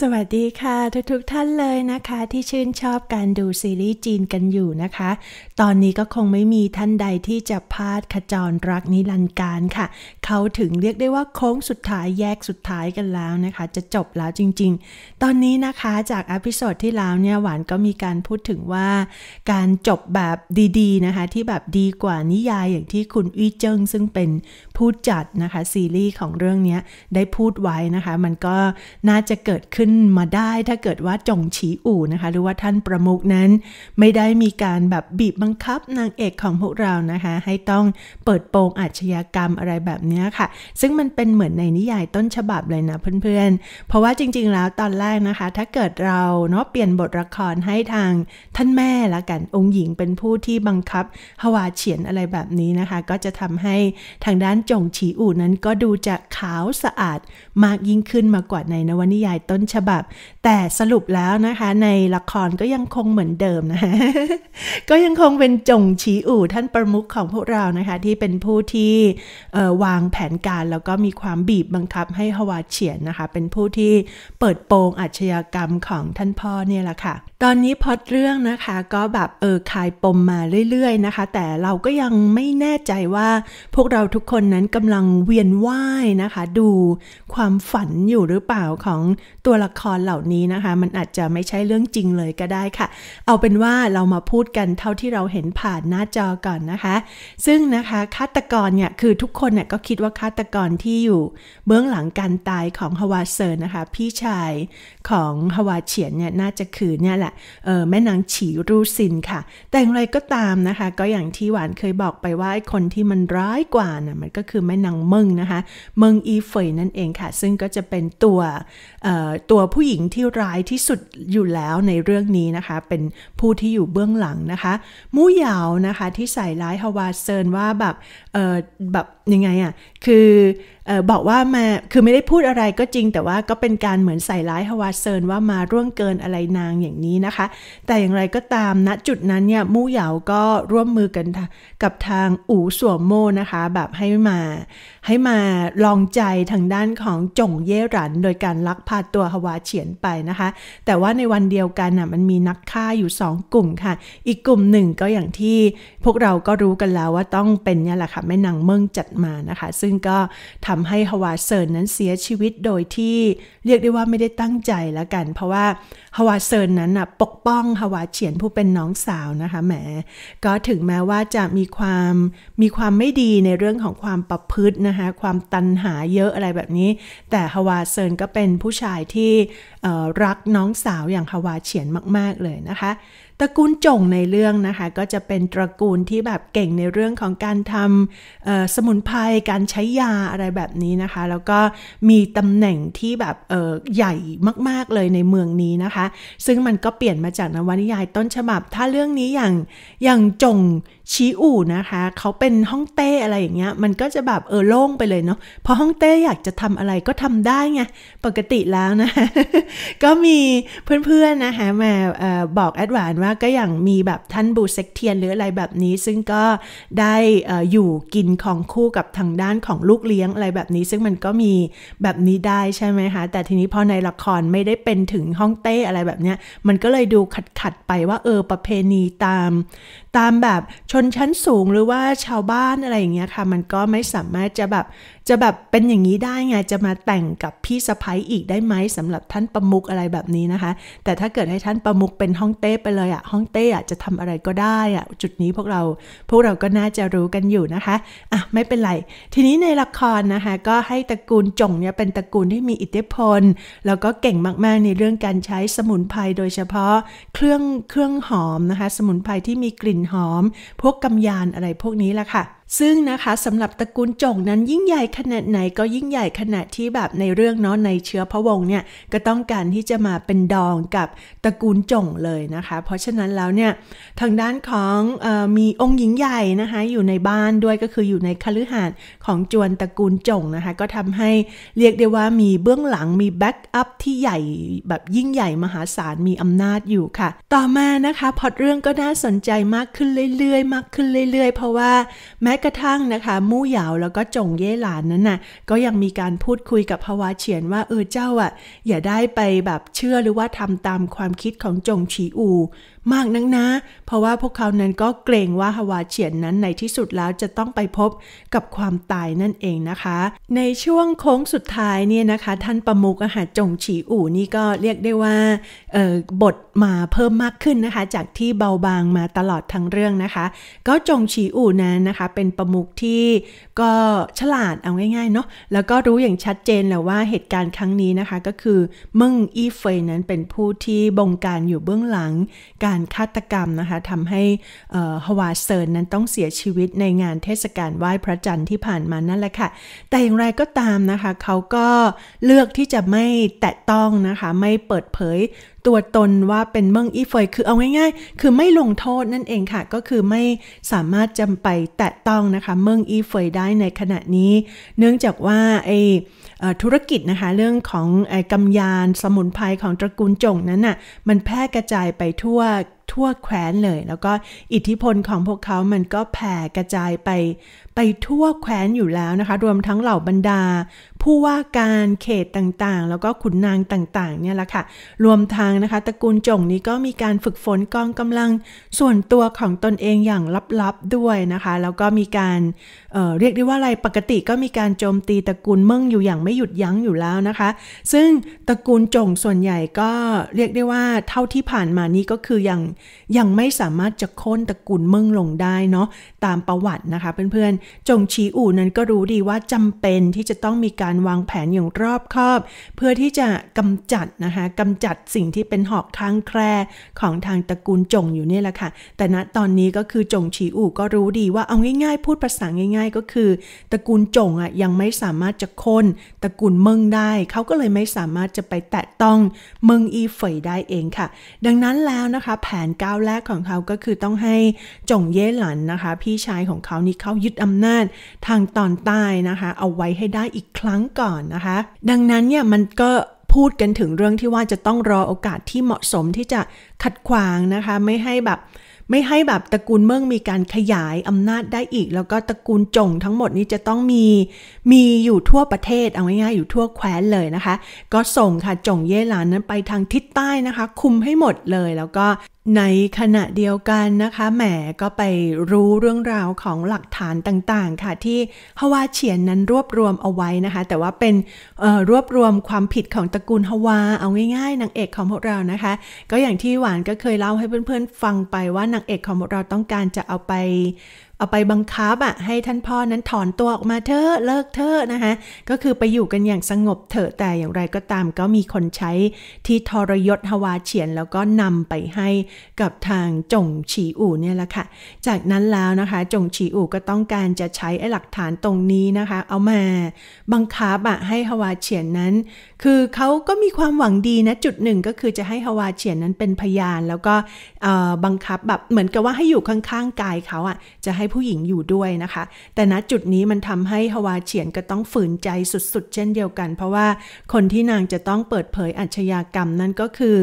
สวัสดีค่ะ ทุกทุกท่านเลยนะคะ ที่ชื่นชอบการดูซีรีส์จีนกันอยู่นะคะ ตอนนี้ก็คงไม่มีท่านใดที่จะพลาดขจรรักนิรันดร์การค่ะเขาถึงเรียกได้ว่าโค้งสุดท้ายแยกสุดท้ายกันแล้วนะคะ จะจบแล้วจริง ๆ ตอนนี้นะคะจากอพิโซดที่แล้วเนี่ยหวานก็มีการพูดถึงว่า การจบแบบดีๆ นะคะ ที่แบบดีกว่านิยายอย่างที่คุณอี้เจิง ซึ่งเป็นผู้จัดนะคะซีรีส์ของเรื่องนี้ได้พูดไว้นะคะมันก็น่าจะเกิดขึ้นึ้นมาได้ถ้าเกิดว่าจงฉีอู่นะคะหรือว่าท่านประมุกนั้นไม่ได้มีการแบบบีบบังคับนางเอกของพวกเรานะคะ ให้ต้องเปิดโปงอาชญากรรมอะไรแบบนี้ค่ะ ซึ่งมันเป็นเหมือนในนิยายต้นฉบับเลยนะเพื่อน ๆ เพราะว่าจริงๆแล้วตอนแรกนะคะ ถ้าเกิดเราเนาะเปลี่ยนบทละครให้ทางท่านแม่ละกันองค์หญิงเป็นผู้ที่บังคับฮวาเฉียนอะไรแบบนี้นะคะก็จะทำให้ทางด้านจงฉีอู่นั้นก็ดูจะขาวสะอาดมากยิ่งขึ้นมากว่าในนวนิยายต้นฉฉบับแต่สรุปแล้วนะคะในละครก็ยังคงเหมือนเดิมนะคะก็ยังคงเป็นจงชีอู่ท่านประมุขของพวกเรานะคะที่เป็นผู้ที่วางแผนการแล้วก็มีความบีบบังคับให้ฮวาเฉียนนะคะเป็นผู้ที่เปิดโปงอาชญากรรมของท่านพ่อเนี่ยแหละค่ะ ตอนนี้พอดเรื่องนะคะก็แบบเออคลายปมมาเรื่อย ๆนะคะ แต่เราก็ยังไม่แน่ใจว่าพวกเราทุกคนนั้นกำลังเวียนว่ายนะคะดูความฝันอยู่หรือเปล่าของตัวละครเหล่านี้นะคะมันอาจจะไม่ใช่เรื่องจริงเลยก็ได้ค่ะ เอาเป็นว่าเรามาพูดกันเท่าที่เราเห็นผ่านหน้าจอก่อนนะคะ ซึ่งนะคะฆาตกรเนี่ยคือทุกคนเนี่ยก็คิดว่าฆาตกรที่อยู่เบื้องหลังการตายของฮวาเซอร์นะคะพี่ชายของฮวาเฉียนเนี่ยน่าจะคือเนี่ยแหละแม่นางฉีรูซินค่ะแต่อย่างไรก็ตามนะคะก็อย่างที่หวานเคยบอกไปว่าคนที่มันร้ายกว่านะ่ะมันก็คือแม่นางเมิงนะคะเมิงอีเฟยนั่นเองค่ะซึ่งก็จะเป็นตัวตัวตัวผู้หญิงที่ร้ายที่สุดอยู่แล้วในเรื่องนี้นะคะ เป็นผู้ที่อยู่เบื้องหลังนะคะ มู่หยาวนะคะที่ใส่ร้ายฮาวาเซินว่าแบบเออแบบยังไงอะ่ะ คือบอกว่ามา คือไม่ได้พูดอะไรก็จริง แต่ว่าก็เป็นการเหมือนใส่ร้ายฮาวาเซินว่ามาร่วงเกินอะไรนางอย่างนี้นะคะ แต่อย่างไรก็ตามณนะจุดนั้นเนี่ยมู่เหยาก็ร่วมมือกัน กับทางอู่ส่วโมนะคะ แบบให้มาให้มาลองใจทางด้านของจงเย่หลัน โดยการลักพาตัวฮาวาเฉียนไปนะคะ แต่ว่าในวันเดียวกันน่ะมันมีนักฆ่าอยู่ 2 กลุ่มค่ะ อีกกลุ่มหนึ่งก็อย่างที่พวกเราก็รู้กันแล้วว่าต้องเป็นเนี่ยแหละค่ะแม่นางเมืองจัดมานะคะ ซึ่งก็ทำทำให้ฮาวาเซินนั้นเสียชีวิตโดยที่เรียกได้ว่าไม่ได้ตั้งใจละกัน เพราะว่าฮาวาเซินนั้นนะปกป้องฮาวาเฉียนผู้เป็นน้องสาวนะคะแหมก็ถึงแม้ว่าจะมีความมีความไม่ดีในเรื่องของความประพฤตินะคะความตันหาเยอะอะไรแบบนี้ แต่ฮาวาเซินก็เป็นผู้ชายที่รักน้องสาวอย่างฮาวาเฉียนมากๆเลยนะคะตระกูลจงในเรื่องนะคะก็จะเป็นตระกูลที่แบบเก่งในเรื่องของการทำสมุนไพรการใช้ยาอะไรแบบนี้นะคะ แล้วก็มีตำแหน่งที่แบบใหญ่มาก ๆเลยในเมืองนี้นะคะ ซึ่งมันก็เปลี่ยนมาจากนวนิยายต้นฉบับ ถ้าเรื่องนี้อย่างอย่างจงชีอู่นะคะเขาเป็นห้องเต้อะไรอย่างเงี้ยมันก็จะแบบเออโล่งไปเลยเนาะเพราะห้องเต้อยากจะทำอะไรก็ทำได้ไงปกติแล้วนะก็มีเพื่อนๆนะคะมาออบอกแอดวานว่าก็อย่างมีแบบท่านบูเซกเทียนหรืออะไรแบบนี้ซึ่งก็ได้อยู่กินของคู่กับทางด้านของลูกเลี้ยงอะไรแบบนี้ ซึ่งมันก็มีแบบนี้ได้ใช่ไหมคะ แต่ทีนี้พอในละครไม่ได้เป็นถึงห้องเต้อะไรแบบเนี้ยมันก็เลยดูขัดขัดไปว่าเออประเพณีตามตามแบบชชนชั้นสูงหรือว่าชาวบ้านอะไรอย่างเงี้ยค่ะ มันก็ไม่สามารถจะแบบจะแบบเป็นอย่างนี้ได้ไงจะมาแต่งกับพี่สะพ้ยอีกได้ไหมสำหรับท่านประมุกอะไรแบบนี้นะคะ แต่ถ้าเกิดให้ท่านประมุกเป็นห้องเต้ไปเลยอะห้องเต้อะจะทำอะไรก็ได้อะจุดนี้พวกเราพวกเราก็น่าจะรู้กันอยู่นะคะ อ่ะไม่เป็นไร ทีนี้ในละครนะคะ ก็ให้ตระกูลจงเนี่ยเป็นตระกูลที่มีอิทธิพลแล้วก็เก่งมากๆในเรื่องการใช้สมุนไพรโดยเฉพาะเครื่องเครื่องหอมนะคะ สมุนไพรที่มีกลิ่นหอม พวกกายานอะไรพวกนี้ละค่ะซึ่งนะคะสำหรับตระกูลจงนั้นยิ่งใหญ่ขนาดไหนก็ยิ่งใหญ่ขนาดที่แบบในเรื่องเนาะในเชื้อพระวงศ์เนี่ยก็ต้องการที่จะมาเป็นดองกับตระกูลจงเลยนะคะ เพราะฉะนั้นแล้วเนี่ยทางด้านของออมีองค์หญิงใหญ่นะคะอยู่ในบ้านด้วยก็คืออยู่ในคฤหาสน์ของจวนตระกูลจงนะคะก็ทำให้เรียกได้ว่ามีเบื้องหลังมีแบ็กอัพที่ใหญ่แบบยิ่งใหญ่มหาศาลมีอำนาจอยู่ค่ะ ต่อมานะคะพอดเรื่องก็น่าสนใจมากขึ้นเรื่อยๆมากขึ้นเรื่อย ๆ เพราะว่าแม้กระทั่งนะคะ มู่หยาวแล้วก็จงเย่หลานนั้นน่ะก็ยังมีการพูดคุยกับภาวะเฉียนว่าเออเจ้าอ่ะ อย่าได้ไปแบบเชื่อหรือว่าทำตามความคิดของจงฉีอูมากนักนะ เพราะว่าพวกเขานั้นก็เกรงว่าฮาวาเฉียนนั้นในที่สุดแล้วจะต้องไปพบกับความตายนั่นเองนะคะ ในช่วงโค้งสุดท้ายเนี่ยนะคะ ท่านประมุกอาหารจงฉีอู่นี่ก็เรียกได้ว่าบทมาเพิ่มมากขึ้นนะคะ จากที่เบาบางมาตลอดทั้งเรื่องนะคะ ก็จงฉีอู่นั้นนะคะเป็นประมุกที่ก็ฉลาดเอาง่ายๆเนาะแล้วก็รู้อย่างชัดเจนแล้วว่าเหตุการณ์ครั้งนี้นะคะก็คือมึงอีเฟยนั้นเป็นผู้ที่บงการอยู่เบื้องหลังการการฆาตกรรมนะคะทำให้ฮวาเซินนั้นต้องเสียชีวิตในงานเทศกาลไหว้พระจันทร์ที่ผ่านมานั่นแหละค่ะ แต่อย่างไรก็ตามนะคะ เขาก็เลือกที่จะไม่แตะต้องนะคะ ไม่เปิดเผยตัวตนว่าเป็นเมืองอีเฟยคือเอาง่าย ๆ คือไม่ลงโทษนั่นเองค่ะ ก็คือไม่สามารถจำไปแตะต้องนะคะเมืองอีเฟยได้ในขณะนี้ เนื่องจากว่าไอธุรกิจนะคะเรื่องของกำยานสมุนไพรของตระกูลจงนั้นน่ะมันแพร่กระจายไปทั่วทั่วแคว้นเลย แล้วก็อิทธิพลของพวกเขามันก็แผ่กระจายไปไปทั่วแคว้นอยู่แล้วนะคะรวมทั้งเหล่าบรรดาผู้ว่าการเขตต่างๆ แล้วก็ขุนนางต่างๆ เนี่ยแหละค่ะ รวมทางนะคะ ตระกูลจงนี้ก็มีการฝึกฝนกองกำลัง ส่วนตัวของตนเองอย่างลับๆ ด้วยนะคะ แล้วก็มีการเเรียกได้ว่าอะไร ปกติ ก็มีการโจมตีตระกูลเมืองอยู่อย่างไม่หยุดยั้งอยู่แล้วนะคะ ซึ่งตระกูลจงส่วนใหญ่ก็เรียกได้ว่าเท่าที่ผ่านมานี้ก็คือยังยังไม่สามารถจะโค่นตระกูลเมืองลงได้เนาะ ตามประวัตินะคะเพื่อนๆ จงชีอู่นั้นก็รู้ดีว่าจำเป็นที่จะต้องมีการการวางแผนอย่างรอบคอบ เพื่อที่จะกำจัดนะคะกำจัดสิ่งที่เป็นหอกค้างแคร่ของทางตระกูลจงอยู่นี่แหละค่ะแต่ณตอนนี้ก็คือจงฉีอู่ก็รู้ดีว่าเอาง่ายๆพูดภาษาง่ายๆก็คือตระกูลจงอ่ะยังไม่สามารถจะค้นตระกูลเมิงได้ เขาก็เลยไม่สามารถจะไปแตะต้องเมิงอีเฟยได้เองค่ะ ดังนั้นแล้วนะคะ แผนก้าวแรกของเขาก็คือต้องให้จงเย่หลันนะคะ พี่ชายของเขานี่เขายึดอำนาจทางตอนใต้นะคะเอาไว้ให้ได้อีกครั้งก่อนนะคะดังนั้นเนี่ยมันก็พูดกันถึงเรื่องที่ว่าจะต้องรอโอกาสที่เหมาะสมที่จะขัดขวางนะคะ ไม่ให้แบบไม่ให้แบบตระกูลเมืองมีการขยายอำนาจได้อีกแล้วก็ตระกูลจงทั้งหมดนี้จะต้องมีมีอยู่ทั่วประเทศ เอาง่ายๆอยู่ทั่วแคว้นเลยนะคะก็ส่งค่ะจงเย่หลานนั้นไปทางทิศใต้นะคะ คุมให้หมดเลยแล้วก็ในขณะเดียวกันนะคะ แหมก็ไปรู้เรื่องราวของหลักฐานต่างๆค่ะที่ฮาวาเฉียนนั้นรวบรวมเอาไว้นะคะ แต่ว่าเป็นรวบรวมความผิดของตระกูลฮาวาเอาง่ายๆ นางเอกของพวกเรานะคะ ก็อย่างที่หวานก็เคยเล่าให้เพื่อน ๆ ฟังไปว่านางเอกของพวกเราต้องการจะเอาไปเอาไปบังคับอะให้ท่านพ่อนั้นถอนตัวออกมาเถอะเลิกเถอะนะคะก็คือไปอยู่กันอย่างสงบเถอะแต่อย่างไรก็ตามก็มีคนใช้ที่ทรยศฮวาเฉียนแล้วก็นำไปให้กับทางจงฉีอู่เนี่ยแหละค่ะจากนั้นแล้วนะคะจงฉีอู่ก็ต้องการจะใช้ไอ้หลักฐานตรงนี้นะคะ เอามาบังคับอะให้ฮวาเฉียนนั้น คือเขาก็มีความหวังดีนะจุดหนึ่งก็คือจะให้ฮวาเฉียนนั้นเป็นพยานแล้วก็บังคับแบบเหมือนกับว่าให้อยู่ข้างๆกายเขาอะจะให้ผู้หญิงอยู่ด้วยนะคะ แต่ณจุดนี้มันทำให้ฮวาเฉียนก็ต้องฝืนใจสุดๆเช่นเดียวกัน เพราะว่าคนที่นางจะต้องเปิดเผยอาชญากรรมนั่นก็คือ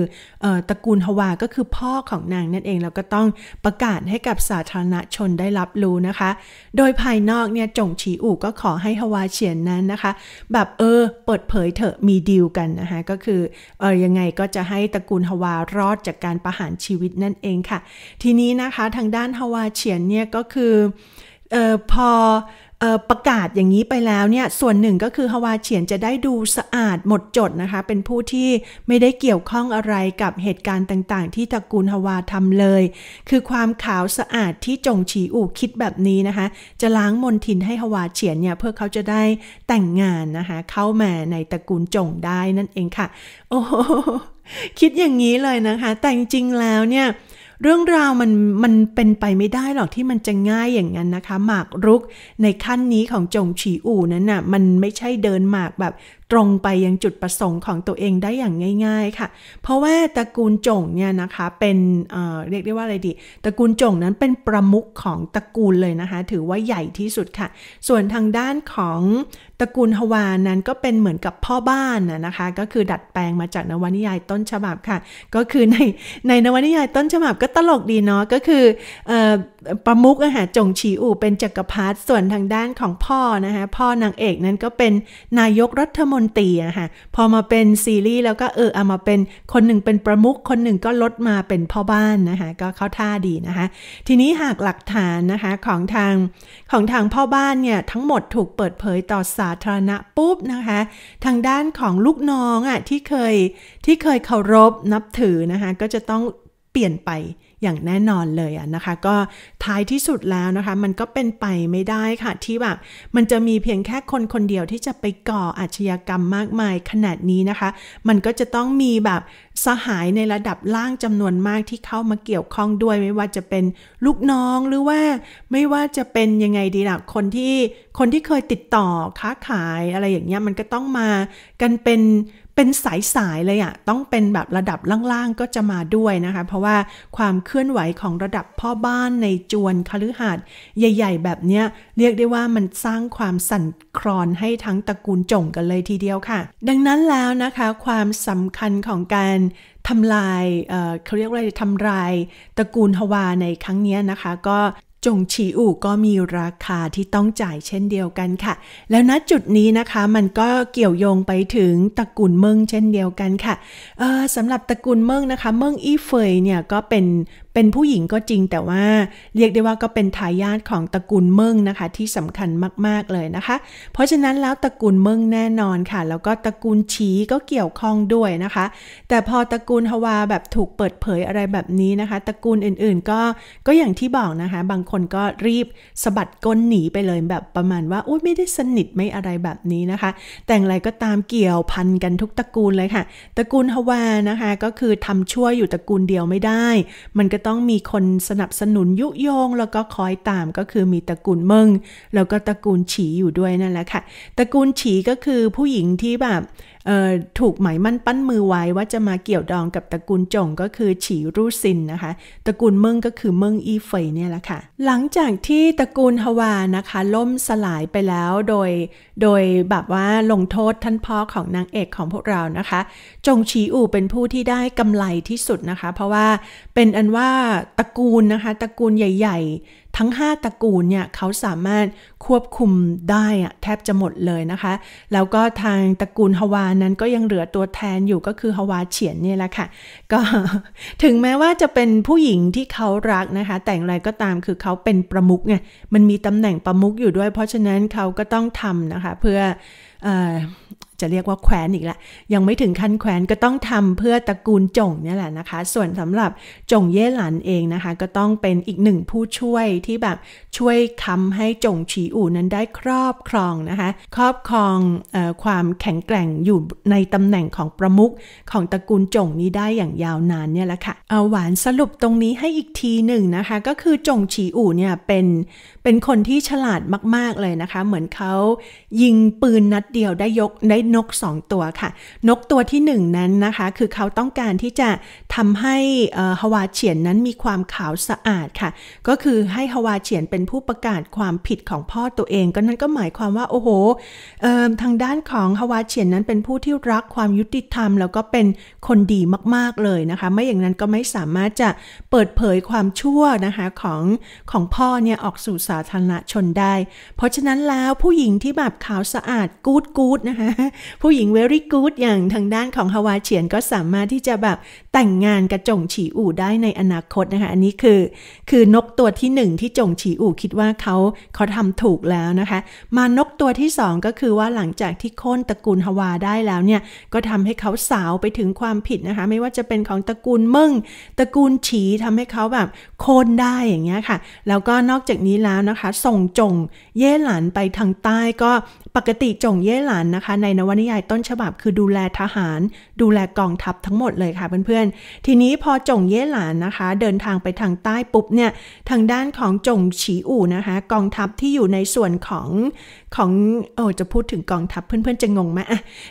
ออตระกูลฮวาก็คือพ่อของนางนั่นเอง แล้วก็ต้องประกาศให้กับสาธารณชนได้รับรู้นะคะ โดยภายนอกเนี่ยจงฉีอู่ก็ขอให้ฮวาเฉียนนั้นนะคะ แบบเออเปิดเผยเถอะมีดีลกันนะคะก็คือเออยังไงก็จะให้ตระกูลฮวารอดจากการประหารชีวิตนั่นเองค่ะ ทีนี้นะคะทางด้านฮวาเฉียนเนี่ยก็คือือออพอประกาศอย่างนี้ไปแล้วเนี่ยส่วนหนึ่งก็คือฮวาเฉียนจะได้ดูสะอาดหมดจดนะคะ เป็นผู้ที่ไม่ได้เกี่ยวข้องอะไรกับเหตุการณ์ต่างๆที่ตระกูลฮวาทำเลย คือความขาวสะอาดที่จงฉีอู่คิดแบบนี้นะคะ จะล้างมนทินให้ฮวาเฉียนเนี่ยเพื่อเขาจะได้แต่งงานนะคะ เข้ามาในตระกูลจงได้นั่นเองค่ะ โอ้คิดอย่างนี้เลยนะคะ แต่จริงๆแล้วเนี่ยเรื่องราวมันมันเป็นไปไม่ได้หรอกที่มันจะง่ายอย่างนั้นนะคะ หมากรุกในขั้นนี้ของจงฉีอู่นั้นนะ่ะมันไม่ใช่เดินหมากแบบตรงไปยังจุดประสงค์ของตัวเองได้อย่างง่ายๆค่ะ เพราะว่าตระกูลจงเนี่ยนะคะเป็นเเรียกได้ว่าอะไรดี ตระกูลจงนั้นเป็นประมุขของตระกูลเลยนะคะ ถือว่าใหญ่ที่สุดค่ะ ส่วนทางด้านของตระกูลฮวานั้นก็เป็นเหมือนกับพ่อบ้านนะคะ ก็คือดัดแปลงมาจากนวนิยายต้นฉบับค่ะ ก็คือในในนวนิยายต้นฉบับก็ตลกดีเนาะ ก็คืออประมุกอาหารจงฉีอู่เป็นจักรพรรดิส่วนทางด้านของพ่อนะคะพ่อนางเอกนั้นก็เป็นนายกรัฐมนตรีอะคะพอมาเป็นซีรีส์แล้วก็เออ เอามาเป็นคนหนึ่งเป็นประมุกคนหนึ่งก็ลดมาเป็นพ่อบ้านนะคะก็เข้าท่าดีนะคะ ทีนี้หากหลักฐานนะคะ ของทางของทางพ่อบ้านเนี่ย ทั้งหมดถูกเปิดเผยต่อสาธารณะปุ๊บนะคะ ทางด้านของลูกน้องอะที่เคยที่เคยเคารพนับถือนะคะก็จะต้องเปลี่ยนไปอย่างแน่นอนเลยอะนะคะ ก็ท้ายที่สุดแล้วนะคะมันก็เป็นไปไม่ได้ค่ะที่แบบมันจะมีเพียงแค่คนคนเดียวที่จะไปก่ออาชญากรรมมากมาย ขนาดนี้นะคะ มันก็จะต้องมีแบบสหายในระดับล่างจำนวนมากที่เข้ามาเกี่ยวข้องด้วย ไม่ว่าจะเป็นลูกน้องหรือว่าไม่ว่าจะเป็นยังไงดีล่ะคนที่คนที่เคยติดต่อค้าขายอะไรอย่างเงี้ยมันก็ต้องมากันเป็นเป็นสายๆเลยอะ่ะต้องเป็นแบบระดับล่างๆ ก็จะมาด้วยนะคะ เพราะว่าความเคลื่อนไหวของระดับพ่อบ้านในจวนคฤหาสน์ใหญ่ๆ แบบเนี้ย เรียกได้ว่ามันสร้างความสั่นคลอนให้ทั้งตระกูลจงกันเลยทีเดียวค่ะ ดังนั้นแล้วนะคะความสำคัญของการทำลายเเขาเรียกว่าทำลายตระกูลฮวาในครั้งนี้นะคะก็จงชีอู่ก็มีราคาที่ต้องจ่ายเช่นเดียวกันค่ะ แล้วณจุดนี้นะคะมันก็เกี่ยวโยงไปถึงตระกูลเมิงเช่นเดียวกันค่ะสำหรับตระกูลเมิงนะคะเมิงอี้เฟยเนี่ยก็เป็นเป็นผู้หญิงก็จริงแต่ว่าเรียกได้ว่าก็เป็นทายาทของตระกูลเมิงนะคะ ที่สำคัญมาก ๆ เลยนะคะ เพราะฉะนั้นแล้วตระกูลเมิงแน่นอนค่ะ แล้วก็ตระกูลชีก็เกี่ยวข้องด้วยนะคะ แต่พอตระกูลฮวาแบบถูกเปิดเผยอะไรแบบนี้นะคะ ตระกูลอื่นๆ ก็ก็อย่างที่บอกนะคะ บางคนก็รีบสะบัดก้นหนีไปเลยแบบประมาณว่าอุ้ยไม่ได้สนิทไม่อะไรแบบนี้นะคะ แต่อะไรก็ตามเกี่ยวพันกันทุกตระกูลเลยค่ะตระกูลฮวานะคะก็คือทำชั่วอยู่ตระกูลเดียวไม่ได้ มันก็ต้องมีคนสนับสนุนยุโยงแล้วก็คอยตามก็คือมีตระกูลเมิงแล้วก็ตระกูลฉีอยู่ด้วยนั่นแหละค่ะตระกูลฉีก็คือผู้หญิงที่แบบถูกหมายมั่นปั้นมือไว้ว่าจะมาเกี่ยวดองกับตระกูลจงก็คือฉีรู้สินนะคะตระกูลเมืองก็คือเมืองอีเฟยเนี่ยแหละค่ะหลังจากที่ตระกูลฮวานะคะ ล่มสลายไปแล้วโดย โดยแบบว่าลงโทษท่านพ่อของนางเอกของพวกเรานะคะ จงฉีอู่เป็นผู้ที่ได้กำไรที่สุดนะคะเพราะว่าเป็นอันว่าตระกูลนะคะตระกูลใหญ่ๆทั้ง5ตระกูลเนี่ยเขาสามารถควบคุมได้อะแทบจะหมดเลยนะคะแล้วก็ทางตระกูลฮาวานั้นก็ยังเหลือตัวแทนอยู่ก็คือฮาวาเฉียนเนี่ยแหละค่ะก็ถึงแม้ว่าจะเป็นผู้หญิงที่เขารักนะคะแต่งอะไรก็ตามคือเขาเป็นประมุกไงมันมีตำแหน่งประมุกอยู่ด้วยเพราะฉะนั้นเขาก็ต้องทำนะคะเพื่อจะเรียกว่าแขวนอีกละ ยังไม่ถึงขั้นแขวนก็ต้องทำเพื่อตระกูลจงนี่แหละนะคะ ส่วนสำหรับจงเย่หลันเองนะคะก็ต้องเป็นอีกหนึ่งผู้ช่วยที่แบบช่วยคำให้จงฉีอู่นั้นได้ครอบครองนะคะครอบครองออความแข็งแกร่งอยู่ในตำแหน่งของประมุขของตระกูลจงนี้ได้อย่างยาวนานเนี่ยแหละค่ะเอาหวานสรุปตรงนี้ให้อีกทีหนึ่งนะคะก็คือจงฉีอู่เนี่ยเป็นเป็นคนที่ฉลาดมาก ๆเลยนะคะ เหมือนเขายิงปืนนัดเดียวได้ยกได้นก2ตัวค่ะ นกตัวที่1นั้นนะคะ คือเขาต้องการที่จะทำให้ฮวาเฉียนนั้นมีความขาวสะอาดค่ะ ก็คือให้ฮวาเฉียนเป็นผู้ประกาศความผิดของพ่อตัวเอง ก็นั่นก็หมายความว่าโอ้โหทางด้านของฮวาเฉียนนั้นเป็นผู้ที่รักความยุติธรรมแล้วก็เป็นคนดีมากๆเลยนะคะไม่อย่างนั้นก็ไม่สามารถจะเปิดเผยความชั่วนะคะของของพ่อเนี่ยออกสู่สาธารณชนได้ เพราะฉะนั้นแล้วผู้หญิงที่แบบขาวสะอาดกู๊ดกู๊ดนะคะผู้หญิงเว r y กู o ดอย่างทางด้านของฮาวาเฉียนก็สามารถที่จะแบบแต่งงานกระจงฉีอู่ได้ในอนาคตนะคะ อันนี้คือคือนกตัวที่หนึ่งที่จงฉีอู่คิดว่าเขาเขาทำถูกแล้วนะคะ มานกตัวที่สองก็คือว่าหลังจากที่โค่นตระกูลฮาวาได้แล้วเนี่ย ก็ทำให้เขาสาวไปถึงความผิดนะคะ ไม่ว่าจะเป็นของตระกูลมึ่งตระกูลฉีทำให้เขาแบบโค่นได้อย่างเงี้ยค่ะ แล้วก็นอกจากนี้แล้วนะคะส่งจงเย่หลานไปทางใต้ก็ปกติจงเย่หลานนะคะในนววนิยายต้นฉบับคือดูแลทหารดูแลกองทัพทั้งหมดเลยค่ะ เพื่อนๆ ทีนี้พอจงเย่หลานนะคะ เดินทางไปทางใต้ปุ๊บเนี่ยทางด้านของจงฉีอู่นะคะ กองทัพที่อยู่ในส่วนของของโอ้จะพูดถึงกองทัพเพื่อน ๆจะงงไหม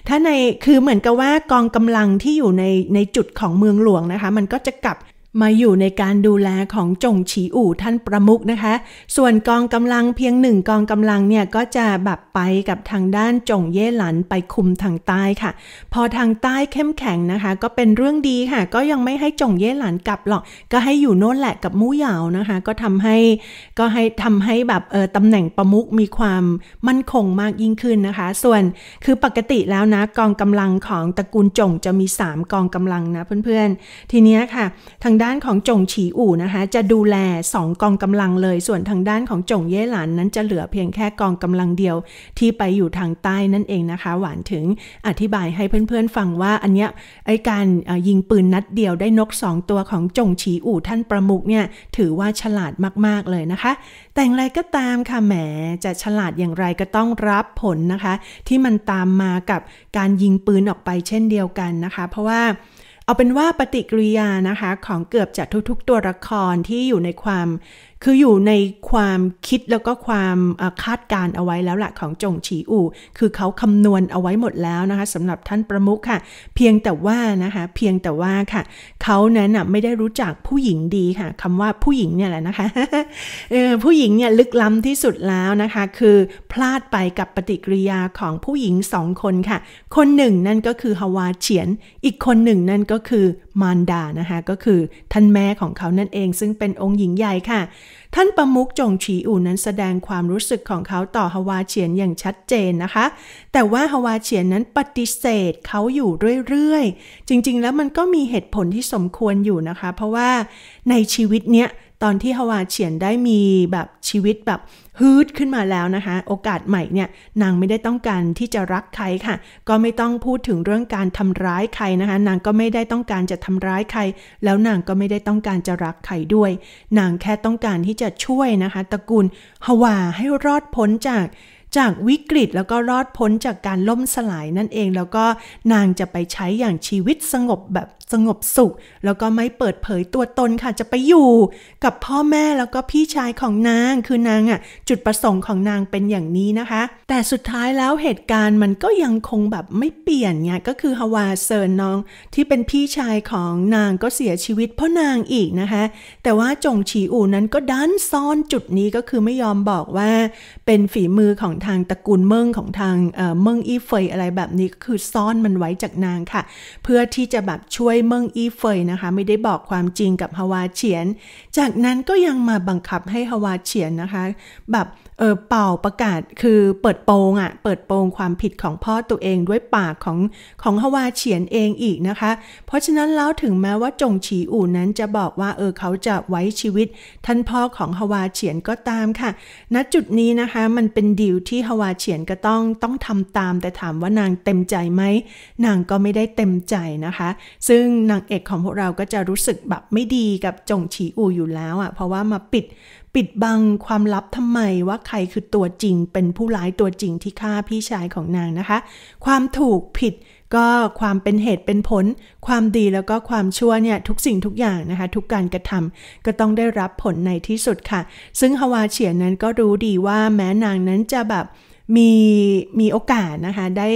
ถ้าในคือเหมือนกับว่ากองกำลังที่อยู่ในในจุดของเมืองหลวงนะคะ มันก็จะกลับมาอยู่ในการดูแลของจงฉีอู่ท่านประมุกนะคะ ส่วนกองกำลังเพียงหนึ่งกองกำลังเนี่ยก็จะแบบไปกับทางด้านจงเย่หลันไปคุมทางใต้ค่ะ พอทางใต้เข้มแข็งนะคะ ก็เป็นเรื่องดีค่ะ ก็ยังไม่ให้จงเย่หลันกลับหรอก ก็ให้อยู่โน่นแหละกับมู่หยาวนะคะ ก็ทำให้ก็ให้ทำให้แบบเออตำแหน่งประมุกมีความมั่นคงมากยิ่งขึ้นนะคะ ส่วนคือปกติแล้วนะกองกำลังของตระกูลจงจะมี 3 กองกำลังนะเพื่อนๆ ทีนี้ค่ะทางด้านของจงฉีอู่นะคะจะดูแล 2 กองกำลังเลยส่วนทางด้านของจงเย่หลานนั้นจะเหลือเพียงแค่กองกำลังเดียวที่ไปอยู่ทางใต้นั่นเองนะคะ หวานถึงอธิบายให้เพื่อน ๆฟังว่าอันเนี้ยไอการยิงปืนนัดเดียวได้นก 2 ตัวของจงฉีอู่ท่านประมุกเนี่ยถือว่าฉลาดมากๆเลยนะคะ แต่อย่างไรก็ตามค่ะแหมจะฉลาดอย่างไรก็ต้องรับผลนะคะ ที่มันตามมากับการยิงปืนออกไปเช่นเดียวกันนะคะ เพราะว่าเอาเป็นว่าปฏิกิริยานะคะของเกือบจะกทุกๆ ตัวละครที่อยู่ในความคืออยู่ในความคิดแล้วก็ความคาดการเอาไว้แล้วละของจงฉีอู่ คือเขาคำนวณเอาไว้หมดแล้วนะคะสำหรับท่านประมุขค่ะ เพียงแต่ว่านะคะ เพียงแต่ว่าค่ะ เขานั้นไม่ได้รู้จักผู้หญิงดีค่ะ คำว่าผู้หญิงเนี่ยแหละนะคะ ผู้หญิงเนี่ยลึกล้ำที่สุดแล้วนะคะ คือพลาดไปกับปฏิกิริยาของผู้หญิงสองคนค่ะ คนหนึ่งนั่นก็คือฮาวาเฉียน อีกคนหนึ่งนั่นก็คือมารดา นะคะ ก็คือท่านแม่ของเขานั่นเอง ซึ่งเป็นองค์หญิงใหญ่ค่ะท่านประมุกจงฉีอู่นั้นแสดงความรู้สึกของเขาต่อฮวาเฉียนอย่างชัดเจนนะคะ แต่ว่าฮวาเฉียนนั้นปฏิเสธเขาอยู่เรื่อยๆ จริงๆ แล้วมันก็มีเหตุผลที่สมควรอยู่นะคะ เพราะว่าในชีวิตเนี้ยตอนที่ฮาวาเฉียนได้มีแบบชีวิตแบบฮืดขึ้นมาแล้วนะคะ โอกาสใหม่เนี่ยนางไม่ได้ต้องการที่จะรักใครค่ะก็ไม่ต้องพูดถึงเรื่องการทำร้ายใครนะคะนางก็ไม่ได้ต้องการจะทำร้ายใคร แล้วนางก็ไม่ได้ต้องการจะรักใครด้วย นางแค่ต้องการที่จะช่วยนะคะ ตระกูลฮาวาให้รอดพ้นจากจากวิกฤตแล้วก็รอดพ้นจากการล่มสลายนั่นเองแล้วก็นางจะไปใช้อย่างชีวิตสงบแบบสงบสุขแล้วก็ไม่เปิดเผยตัวตนค่ะจะไปอยู่กับพ่อแม่แล้วก็พี่ชายของนางคือนางอะ่ะจุดประสงค์ของนางเป็นอย่างนี้นะคะ แต่สุดท้ายแล้วเหตุการณ์มันก็ยังคงแบบไม่เปลี่ยนไงก็คือฮาวาเซิร์นน้อง ที่เป็นพี่ชายของนางก็เสียชีวิตเพราะนางอีกนะคะ แต่ว่าจงฉีอูนั้นก็ดันซ่อนจุดนี้ก็คือไม่ยอมบอกว่า เป็นฝีมือของทางตระกูลเมืองของทางเมืองอีเฟยอะไรแบบนี้ก็คือซ่อนมันไว้จากนางค่ะ เพื่อที่จะแบบช่วยยเมิงอีเฟยนะคะไม่ได้บอกความจริงกับฮวาเฉียน จากนั้นก็ยังมาบังคับให้ฮวาเฉียนนะคะแบบเออเป่าประกาศคือเปิดโปงอะ่ะเปิดโปงความผิดของพ่อตัวเองด้วยปากของของฮวาเฉียนเองอีกนะคะ เพราะฉะนั้นแล้วถึงแม้ว่าจงฉีอู่นั้นจะบอกว่า เออเขาจะไว้ชีวิตท่านพ่อของฮวาเฉียนก็ตามค่ะ ณจุดนี้นะคะมันเป็นดีลที่ฮวาเฉียนก็ต้องต้องทำตามแต่ถามว่านางเต็มใจไหมนางก็ไม่ได้เต็มใจนะคะ ซึ่งนางเอกของพวกเราก็จะรู้สึกแบบไม่ดีกับจงฉีอู่อยู่แล้วอะ่ะเพราะว่ามาปิดปิดบังความลับทำไมว่าใครคือตัวจริงเป็นผู้ร้ายตัวจริงที่ฆ่าพี่ชายของนางนะคะ ความถูกผิดก็ความเป็นเหตุเป็นผล ความดีแล้วก็ความชั่วเนี่ย ทุกสิ่งทุกอย่างนะคะ ทุกการกระทำก็ต้องได้รับผลในที่สุดค่ะ ซึ่งฮาวาเฉียนนั้นก็รู้ดีว่าแม้นางนั้นจะแบบมีมีโอกาสนะคะได้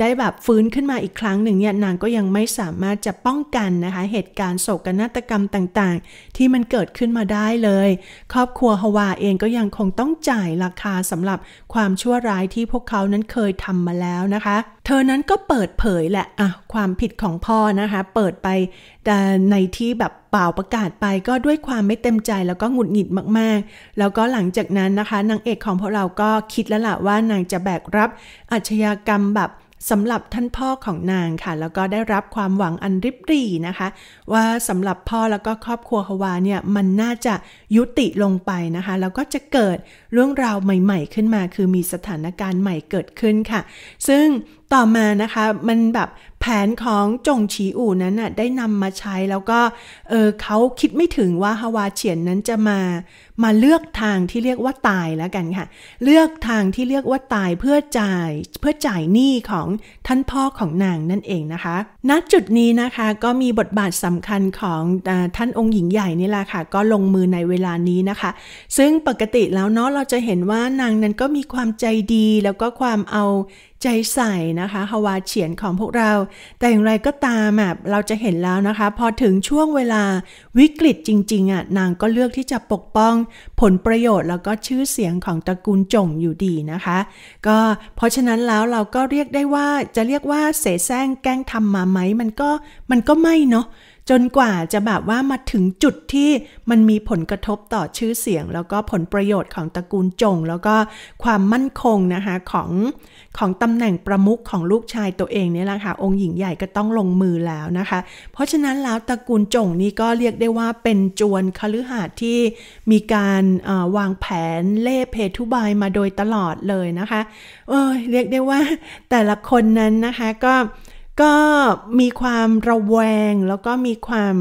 ได้แบบฟื้นขึ้นมาอีกครั้งหนึ่งเนี่ยนางก็ยังไม่สามารถจะป้องกันนะคะ เหตุการณ์โศกนาฏกรรมต่างๆ ที่มันเกิดขึ้นมาได้เลย ครอบครัวฮาวาเองก็ยังคงต้องจ่ายราคาสำหรับความชั่วร้ายที่พวกเขานั้นเคยทำมาแล้วนะคะ เธอนั้นก็เปิดเผยแหละอ่ะ ความผิดของพ่อนะคะ เปิดไปแต่ในที่แบบเปล่าประกาศไปก็ด้วยความไม่เต็มใจแล้วก็หงุดหงิดมากๆ แล้วก็หลังจากนั้นนะคะนางเอกของพวกเรา ก็คิดแล้วล่ะว่านางจะแบกรับอาชญากรรมแบบสำหรับท่านพ่อของนางค่ะ แล้วก็ได้รับความหวังอันริบรีนะคะ ว่าสำหรับพ่อแล้วก็ครอบครัวฮวาเนี่ยมันน่าจะยุติลงไปนะคะ แล้วก็จะเกิดเรื่องราวใหม่ๆขึ้นมา คือมีสถานการณ์ใหม่เกิดขึ้นค่ะ ซึ่งต่อมานะคะมันแบบแผนของจงฉีอู่นั้นน่ะได้นำมาใช้แล้วก็เออเขาคิดไม่ถึงว่าฮาวาเฉียนนั้นจะมามาเลือกทางที่เรียกว่าตายแล้วกันค่ะ เลือกทางที่เรียกว่าตายเพื่อจ่ายเพื่อจ่ายหนี้ของท่านพ่อของนางนั่นเองนะคะณจุดนี้นะคะก็มีบทบาทสำคัญของอท่านองค์หญิงใหญ่นี่แหละค่ะก็ลงมือในเวลานี้นะคะ ซึ่งปกติแล้วเนาะเราจะเห็นว่านางนั้นก็มีความใจดีแล้วก็ความเอาใจใส่นะคะฮาวาเฉียนของพวกเรา แต่อย่างไรก็ตามแบบเราจะเห็นแล้วนะคะ พอถึงช่วงเวลาวิกฤตจริง ๆอ่ะนางก็เลือกที่จะปกป้อง ผลประโยชน์แล้วก็ชื่อเสียงของตระกูลจงอยู่ดีนะคะ ก็เพราะฉะนั้นแล้วเราก็เรียกได้ว่าจะเรียกว่าเสแสร้งแกล้งทำมาไหมมันก็มันก็ไม่เนาะจนกว่าจะแบบว่ามาถึงจุดที่มันมีผลกระทบต่อชื่อเสียง แล้วก็ผลประโยชน์ของตระกูลจง แล้วก็ความมั่นคงนะคะของของตำแหน่งประมุขของลูกชายตัวเองนี่แหละค่ะองค์หญิงใหญ่ก็ต้องลงมือแล้วนะคะ เพราะฉะนั้นแล้วตระกูลจงนี่ก็เรียกได้ว่าเป็นจวนคฤหาสน์ที่มีการวางแผนเล่เพทุบายมาโดยตลอดเลยนะคะเออเรียกได้ว่าแต่ละคนนั้นนะคะก็ก็มีความระแวงแล้วก็มีความ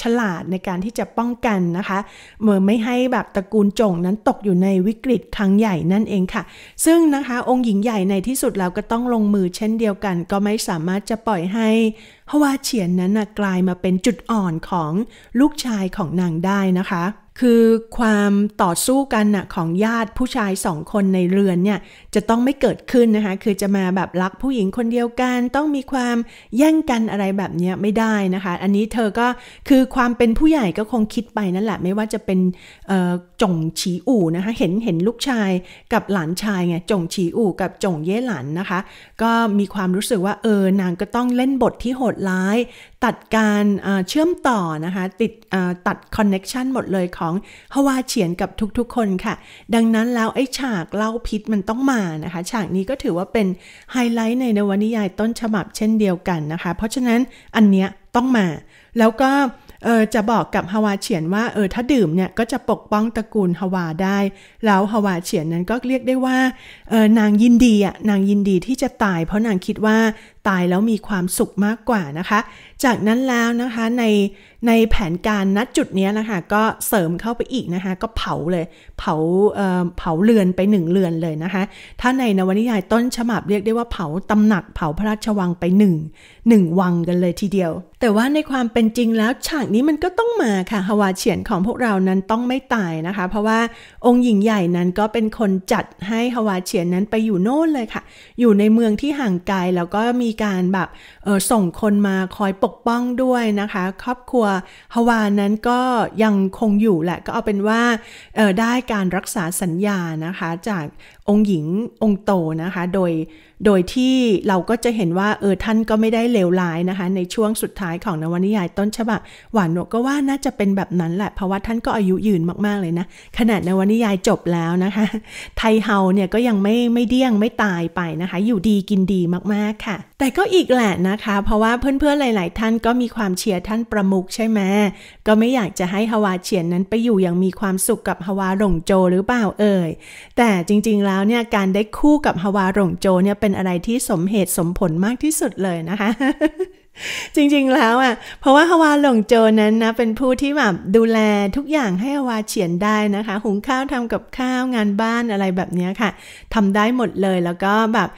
ฉลาดในการที่จะป้องกันนะคะเมื่อไม่ให้แบบตระกูลจงนั้นตกอยู่ในวิกฤตครั้งใหญ่นั่นเองค่ะ ซึ่งนะคะองค์หญิงใหญ่ในที่สุดแล้วก็ต้องลงมือเช่นเดียวกัน ก็ไม่สามารถจะปล่อยให้ฮวาเฉียนนั้นกลายมาเป็นจุดอ่อนของลูกชายของนางได้นะคะคือความต่อสู้กันนะของญาติผู้ชายสองคนในเรือนเนี่ยจะต้องไม่เกิดขึ้นนะคะคือจะมาแบบรักผู้หญิงคนเดียวกัน ต้องมีความแย่งกันอะไรแบบนี้ไม่ได้นะคะ อันนี้เธอก็คือความเป็นผู้ใหญ่ก็คงคิดไปนั่นแหละไม่ว่าจะเป็นจงฉีอู่นะคะเห็นเห็นลูกชายกับหลานชายไงจงฉีอู่กับจงเย่หลันนะคะ ก็มีความรู้สึกว่าเออนางก็ต้องเล่นบทที่โหดร้าย ตัดการเชื่อมต่อนะคะติดตัดคอนเน็กชันหมดเลยขของฮวาเฉียนกับทุกๆคนค่ะ ดังนั้นแล้วไอ้ฉากเล่าพิษมันต้องมานะคะ ฉากนี้ก็ถือว่าเป็นไฮไลท์ ในนวนิยายต้นฉบับเช่นเดียวกันนะคะ เพราะฉะนั้นอันเนี้ยต้องมา แล้วก็เออจะบอกกับฮาวาเฉียนว่า เออถ้าดื่มเนี่ย ก็จะปกป้องตระกูลฮาวาได้ แล้วฮาวาเฉียนนั้นก็เรียกได้ว่าเออนางยินดีอ่ะนางยินดีที่จะตาย เพราะนางคิดว่าตายแล้วมีความสุขมากกว่านะคะ จากนั้นแล้วนะคะในในแผนการนัดจุดนี้นะคะก็เสริมเข้าไปอีกนะคะก็เผาเลยเผาเอ่อเผาเรือนไปหนึ่งเรือนเลยนะคะ ถ้าในนวนิยายต้นฉบับเรียกได้ว่าเผาตำหนัก เผาพระราชวังไปหนึ่งหนึ่งวังกันเลยทีเดียว แต่ว่าในความเป็นจริงแล้วฉากนี้มันก็ต้องมาค่ะฮาวาเฉียนของพวกเรานั้นต้องไม่ตายนะคะ เพราะว่าองค์หญิงใหญ่นั้นก็เป็นคนจัดให้ฮาวาเฉียนนั้นไปอยู่โน่นเลยค่ะ อยู่ในเมืองที่ห่างไกลแล้วก็มีีการแบบส่งคนมาคอยปกป้องด้วยนะคะ ครอบครัวฮาวานั้นก็ยังคงอยู่แหละก็เอาเป็นว่า ได้การรักษาสัญญานะคะจากองค์หญิงองค์โตนะคะ โดยโดยที่เราก็จะเห็นว่าเออท่านก็ไม่ได้เลวร้ายนะคะในช่วงสุดท้ายของนวนิยายต้นฉบับหวานโนก็ว่าน่าจะเป็นแบบนั้นแหละเพราะว่าท่านก็อายุยืนมากๆเลยนะขนาดนวนิยายจบแล้วนะคะ ไทเฮาเนี่ยก็ยังไม่ไม่เดี้ยงไม่ตายไปนะคะ อยู่ดีกินดีมากๆค่ะ แต่ก็อีกแหละนะคะ เพราะว่าเพื่อนๆ หลายๆท่านก็มีความเชียร์ท่านประมุกใช่ไหมก็ไม่อยากจะให้ฮาวาเฉียนนั้นไปอยู่อย่างมีความสุขกับฮาวาหลงโจหรือเปล่าเอ่ยแต่จริงๆแล้วแล้วเนี่ยการได้คู่กับฮาวาหลงโจเนี่ยเป็นอะไรที่สมเหตุสมผลมากที่สุดเลยนะคะจริงๆแล้วอ่ะเพราะว่าฮาวาหลงโจนั้นนะเป็นผู้ที่แบบดูแลทุกอย่างให้ฮาวาเฉียนได้นะคะ หุงข้าวทำกับข้าวงานบ้านอะไรแบบนี้ค่ะ ทำได้หมดเลยแล้วก็แบบ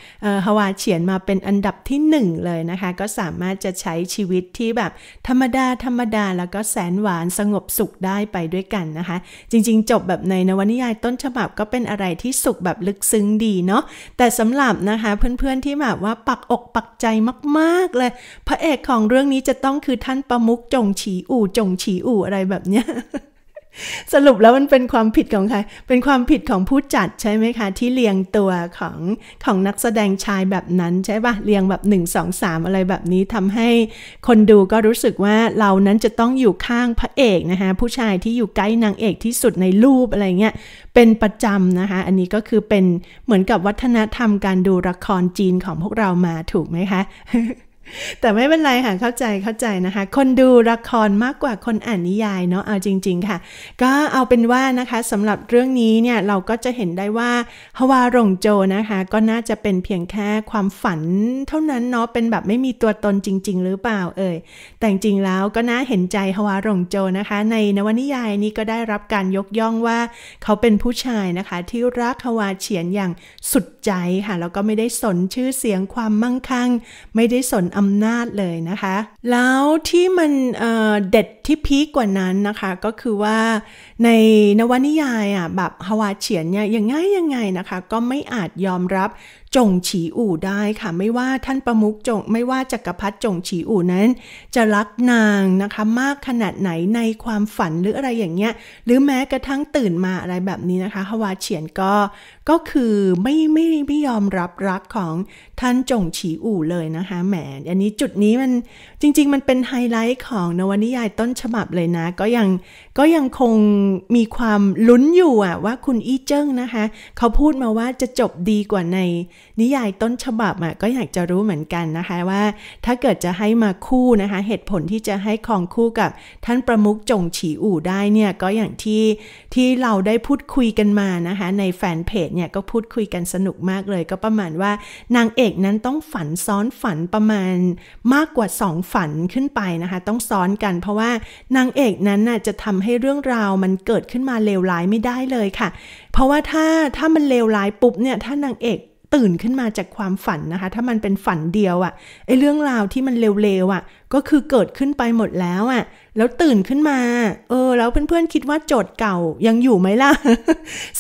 ฮาวาเฉียนมาเป็นอันดับที่หนึ่งเลยนะคะ ก็สามารถจะใช้ชีวิตที่แบบธรรมดา ธรรมดาแล้วก็แสนหวานสงบสุขได้ไปด้วยกันนะคะ จริงๆ จบแบบในนวนิยายต้นฉบับก็เป็นอะไรที่สุขแบบลึกซึ้งดีเนาะแต่สำหรับนะคะเพื่อนๆที่แบบว่าปักอกปักใจมากๆเลยพระเอกของเรื่องนี้จะต้องคือท่านประมุกจงฉีอู่จงฉีอู่อะไรแบบเนี้ย สรุปแล้วมันเป็นความผิดของใครเป็นความผิดของผู้จัดใช่ไหมคะ ที่เรียงตัวของของนักแสดงชายแบบนั้นใช่ปะเรียงแบบ1 2 3อะไรแบบนี้ทำให้ คนดูก็รู้สึกว่าเรานั้นจะต้องอยู่ข้างพระเอกนะคะผู้ชายที่อยู่ใกล้นางเอกที่สุดในรูปอะไรเงี้ย เป็นประจำนะคะ อันนี้ก็คือเป็นเหมือนกับวัฒนธรรมการดูละครจีนของพวกเรามาถูกไหมคะแต่ไม่เป็นไรค่ะเข้าใจเข้าใจนะคะ คนดูละครมากกว่าคนอ่านนิยายเนาะเอาจริง ๆค่ะ ก็เอาเป็นว่านะคะสำหรับเรื่องนี้เนี่ยเราก็จะเห็นได้ว่าฮวาหลงโจนะคะก็น่าจะเป็นเพียงแค่ความฝันเท่านั้นเนาะเป็นแบบไม่มีตัวตนจริงๆ หรือเปล่าเอ่ยแต่จริงแล้วก็น่าเห็นใจฮวาหลงโจนะคะ ในนวนิยายนี้ก็ได้รับการยกย่องว่าเขาเป็นผู้ชายนะคะที่รักฮวาเฉียนอย่างสุดใจค่ะแล้วก็ไม่ได้สนชื่อเสียงความมั่งคั่ง ไม่ได้สนอำนาจเลยนะคะ แล้วที่มันเเด็ดที่พีกกว่านั้นนะคะก็คือว่าในนวนิยายอ่ะแบบฮาวาเฉียนเนี่ยยังไงยังไงนะคะก็ไม่อาจยอมรับจงฉีอู่ได้ค่ะ ไม่ว่าท่านประมุขจงไม่ว่าจักรพรรดิจงฉีอู่นั้น จะรักนางนะคะมากขนาดไหนในความฝันหรืออะไรอย่างเงี้ย หรือแม้กระทั่งตื่นมาอะไรแบบนี้นะคะฮาวาเฉียนก็ก็คือไม่ไม่ไม่ยอมรับรักของท่านจงฉีอู่เลยนะคะแหมอันนี้จุดนี้มันจริง ๆ มันเป็นไฮไลท์ของนวนิยายต้นฉบับเลยนะ ก็ยังก็ยังคงมีความลุ้นอยู่อะว่าคุณอี้เจิ้งนะคะเขาพูดมาว่าจะจบดีกว่าในนิยายต้นฉบับ อ่ะ ก็อยากจะรู้เหมือนกันนะคะว่า ถ้าเกิดจะให้มาคู่นะคะเหตุผลที่จะให้คองคู่กับท่านประมุขจงฉีอู่ได้เนี่ยก็อย่างที่ที่เราได้พูดคุยกันมานะคะในแฟนเพจเนี่ยก็พูดคุยกันสนุกมากเลย ก็ประมาณว่า นางเอกนั้นต้องฝันซ้อนฝันประมาณมากกว่า 2 ฝันขึ้นไปนะคะต้องซ้อนกันเพราะว่านางเอกนั้นน่ะจะทำให้เรื่องราวมันเกิดขึ้นมาเลวร้ายไม่ได้เลยค่ะ เพราะว่าถ้าถ้ามันเลวร้ายปุ๊บเนี่ยถ้านางเอกตื่นขึ้นมาจากความฝันนะคะ ถ้ามันเป็นฝันเดียวอะ่ะไอเรื่องราวที่มันเร็วๆอะ่ะ ก็คือเกิดขึ้นไปหมดแล้วอะ่ะ แล้วตื่นขึ้นมา เออ แล้วเพื่อนๆคิดว่าโจทย์เก่ายังอยู่ไหมล่ะ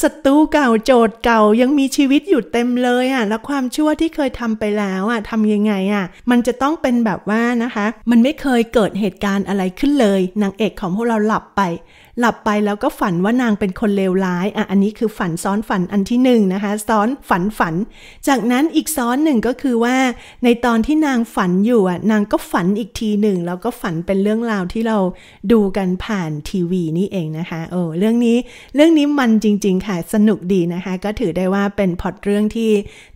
ศัตรูเก่าโจทย์เก่ายังมีชีวิตอยู่เต็มเลยอะ่ะแล้วความชั่วที่เคยทำไปแล้วอะ่ะทำยังไงอะ่ะ มันจะต้องเป็นแบบว่านะคะ มันไม่เคยเกิดเหตุการณ์อะไรขึ้นเลย นางเอกของพวกเราหลับไปหลับไปแล้วก็ฝันว่านางเป็นคนเลวร้าย อ่ะ อันนี้คือฝันซ้อนฝันอันที่หนึ่งนะคะ ซ้อนฝันฝัน จากนั้นอีกซ้อนหนึ่งก็คือว่าในตอนที่นางฝันอยู่อ่ะนางก็ฝันอีกทีหนึ่งแล้วก็ฝันเป็นเรื่องราวที่เราดูกันผ่านทีวีนี่เองนะคะโอ้เรื่องนี้เรื่องนี้มันจริงๆค่ะ สนุกดีนะคะ ก็ถือได้ว่าเป็นพอดเรื่องที่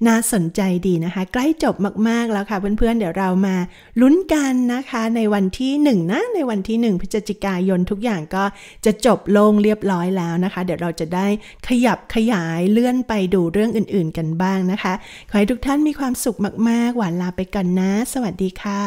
น่าสนใจดีนะคะ ใกล้จบมากๆ แล้วค่ะเพื่อนๆ เดี๋ยวเรามาลุ้นกันนะคะในวันที่หนึ่งนะ ในวันที่หนึ่งพฤศจิกายนทุกอย่างก็จะจะจบลงเรียบร้อยแล้วนะคะ เดี๋ยวเราจะได้ขยับขยายเลื่อนไปดูเรื่องอื่นๆกันบ้างนะคะ ขอให้ทุกท่านมีความสุขมากๆ หวานลาไปก่อนนะ สวัสดีค่ะ